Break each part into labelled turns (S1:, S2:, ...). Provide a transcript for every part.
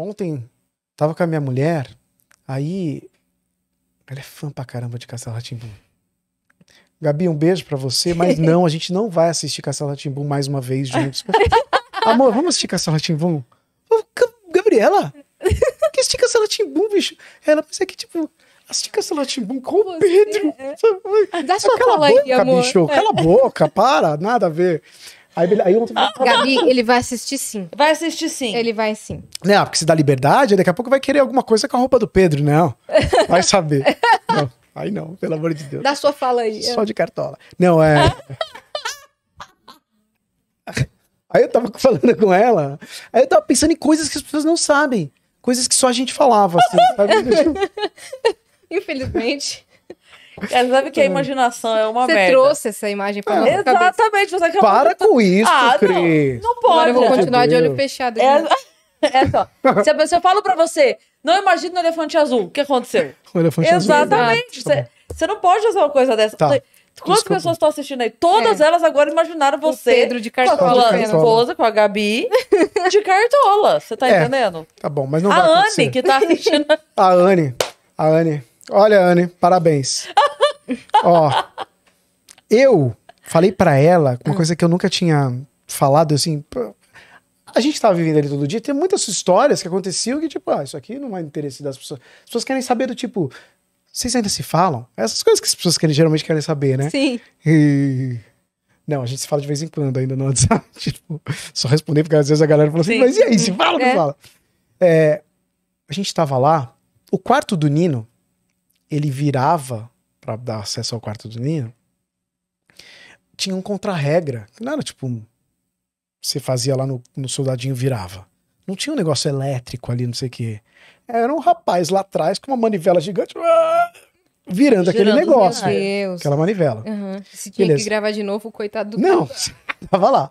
S1: Ontem tava com a minha mulher, aí. Ela é fã pra caramba de Castelo Ratimbum. Gabi, um beijo para você, mas não, a gente não vai assistir Castelo Ratimbum mais uma vez juntos. Amor, vamos assistir Castelo Ratimbum? Gabriela, que assistir Castelo Ratimbum, bicho? Ela, mas é que tipo. Assistir Castelo Ratimbum com o Pedro. É... Dá sua cala a boca, aí, amor. bicho. Cala a é. boca, para, nada a ver. Aí, aí Gabi,
S2: ele vai assistir sim. Vai assistir sim. Ele vai sim.
S1: Não, né, porque se dá liberdade, daqui a pouco vai querer alguma coisa com a roupa do Pedro, não. Né? Vai saber. não, aí não, pelo amor de Deus. Dá sua fala aí. Só de cartola. Não, é. aí eu tava falando com ela, aí eu tava pensando em coisas que as pessoas não sabem. Coisas que só a gente falava, assim,
S2: Infelizmente. Ela é, sabe que a imaginação é uma você merda. Você trouxe essa imagem pra é. Exatamente. Você que Para com isso, ah, Cris. Não, não pode. Agora eu vou continuar de olho é. fechado. É, é só. Se a pessoa fala pra você, não imagina um elefante azul, o que aconteceu? Um elefante Exatamente. azul. Exatamente. Você não pode usar uma coisa dessa. Tá. Quantas Desculpa. pessoas estão assistindo aí? Todas é. elas agora imaginaram você. O Pedro de cartola. Com a esposa, com a Gabi, de cartola. Você tá é. entendendo?
S1: Tá bom, mas não a vai. A Anne, acontecer. que tá assistindo. a Anne. A Anne. Olha, Anne, parabéns. Ó, eu falei para ela uma coisa que eu nunca tinha falado, assim. A gente tava vivendo ali todo dia, tem muitas histórias que aconteciam que, tipo, ah, isso aqui não é interesse das pessoas. As pessoas querem saber do tipo, vocês ainda se falam? Essas coisas que as pessoas querem, geralmente querem saber, né? Sim. E... Não, a gente se fala de vez em quando ainda no WhatsApp. Tipo, só responder, porque às vezes a galera fala assim, Sim. mas e aí, se fala ou não é. fala? É, a gente tava lá, o quarto do Nino, ele virava para dar acesso ao quarto do ninho, tinha um contra-regra. Não era tipo. Você fazia lá no, no soldadinho virava. Não tinha um negócio elétrico ali, não sei o quê. Era um rapaz lá atrás com uma manivela gigante. Ah, virando Girando aquele negócio. Deus. Aquela manivela.
S2: Uhum. Se tinha Beleza. que gravar de novo, o coitado do Não,
S1: tava lá.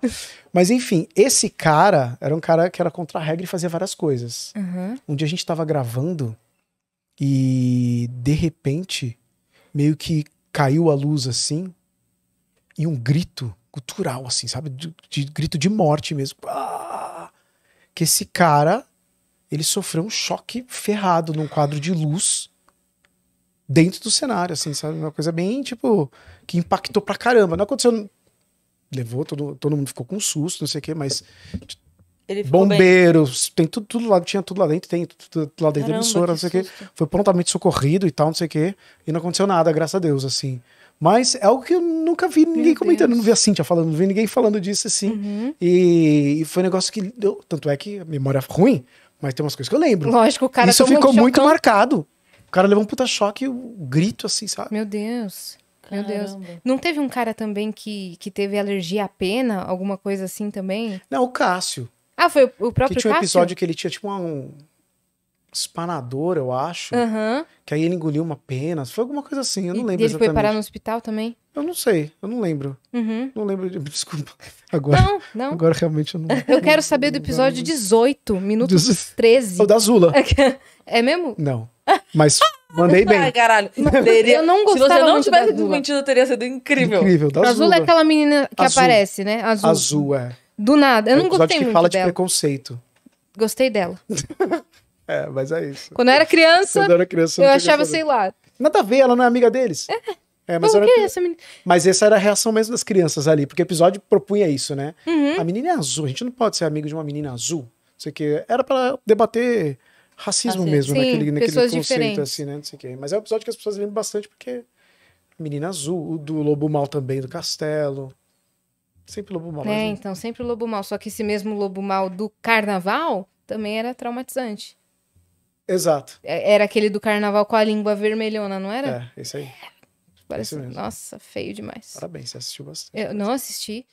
S1: Mas enfim, esse cara era um cara que era contra a regra e fazia várias coisas. Uhum. Um dia a gente tava gravando e de repente meio que caiu a luz assim e um grito cultural, assim, sabe? De, de, grito de morte mesmo. Ah! Que esse cara, ele sofreu um choque ferrado num quadro de luz dentro do cenário, assim, sabe? Uma coisa bem, tipo, que impactou pra caramba. Não aconteceu. Levou, todo, todo mundo ficou com um susto, não sei o quê, mas
S2: Bombeiros,
S1: bem. tem tudo, tudo lá, tinha tudo lá dentro, tem tudo, tudo lá dentro Caramba, da emissora, não sei o quê. Foi prontamente socorrido e tal, não sei o quê. E não aconteceu nada, graças a Deus, assim. Mas é algo que eu nunca vi ninguém Meu comentando, Deus. não vi a Cintia falando, não vi ninguém falando disso assim. Uhum. E, e, foi um negócio que. deu tanto é que a memória é ruim, mas tem umas coisas que eu lembro. Lógico, o cara Isso ficou muito marcado. O cara levou um puta choque, um grito assim, sabe? Meu Deus.
S2: Meu Deus. Não teve um cara também que, que teve alergia à pena, alguma coisa assim também?
S1: Não, o Cássio.
S2: Ah, foi o próprio que tinha um episódio
S1: que ele tinha tipo um espanador, eu acho. Uhum. Que aí ele engoliu uma pena. Foi alguma coisa assim, eu não e lembro ele exatamente. Ele foi parar no
S2: hospital também?
S1: Eu não sei, eu não lembro. Uhum. Não lembro, de... desculpa. Agora, não, não. Agora realmente eu não Eu quero saber do episódio
S2: 18, minuto 13.
S1: É o da Zula. É mesmo? Não. Mas mandei bem. Ai, caralho. Eu não gostava Se você não tivesse desmentido, teria sido incrível. Incrível, da Azul. Azul é aquela
S2: menina que Azul. aparece, né? Azul. Azul, é. Do nada. Eu é um não gostei que muito fala dela. de
S1: preconceito.
S2: Gostei dela.
S1: é, mas é isso.
S2: Quando eu era criança, Quando eu, era criança, eu achava, sei lá.
S1: Nada a ver, ela não é amiga deles. É. é mas, era... É essa menina? mas essa era a reação mesmo das crianças ali, porque o episódio propunha isso, né? Uhum. A menina é azul, a gente não pode ser amigo de uma menina azul. não Sei o que era para debater racismo assim, mesmo sim, naquele, naquele conceito diferentes. assim, né? Não sei o quê. Mas é um episódio que as pessoas lembram bastante porque Menina Azul, o do Lobo Mal também do Castelo. Sempre lobo mal. É, é, então,
S2: sempre lobo mal. Só que esse mesmo lobo mal do carnaval também era traumatizante. Exato. É, era aquele do carnaval com a língua vermelhona, não era?
S1: É, esse aí. Parece, esse
S2: Nossa, feio demais. Parabéns, você assistiu bastante. Eu não assisti.